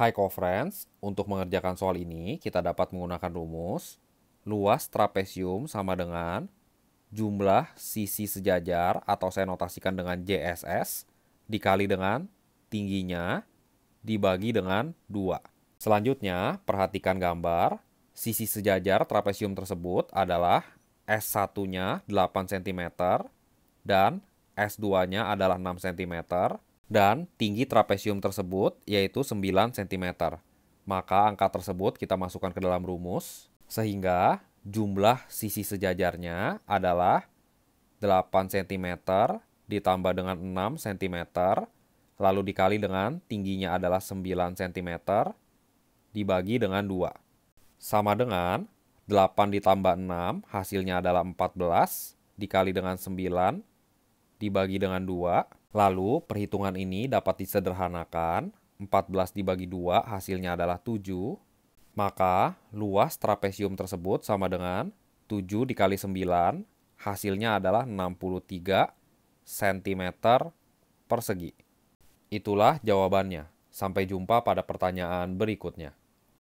Hai friends, untuk mengerjakan soal ini kita dapat menggunakan rumus luas trapesium sama dengan jumlah sisi sejajar atau saya notasikan dengan JSS dikali dengan tingginya dibagi dengan 2. Selanjutnya, perhatikan gambar. Sisi sejajar trapesium tersebut adalah S1-nya 8 cm dan S2-nya adalah 6 cm dan tinggi trapesium tersebut yaitu 9 cm. Maka angka tersebut kita masukkan ke dalam rumus sehingga jumlah sisi sejajarnya adalah 8 cm ditambah dengan 6 cm lalu dikali dengan tingginya adalah 9 cm dibagi dengan 2. Sama dengan 8 ditambah 6 hasilnya adalah 14 dikali dengan 9 dibagi dengan 2. Lalu perhitungan ini dapat disederhanakan. 14 dibagi 2 hasilnya adalah 7. Maka luas trapesium tersebut sama dengan 7 dikali 9. Hasilnya adalah 63 cm persegi. Itulah jawabannya. Sampai jumpa pada pertanyaan berikutnya.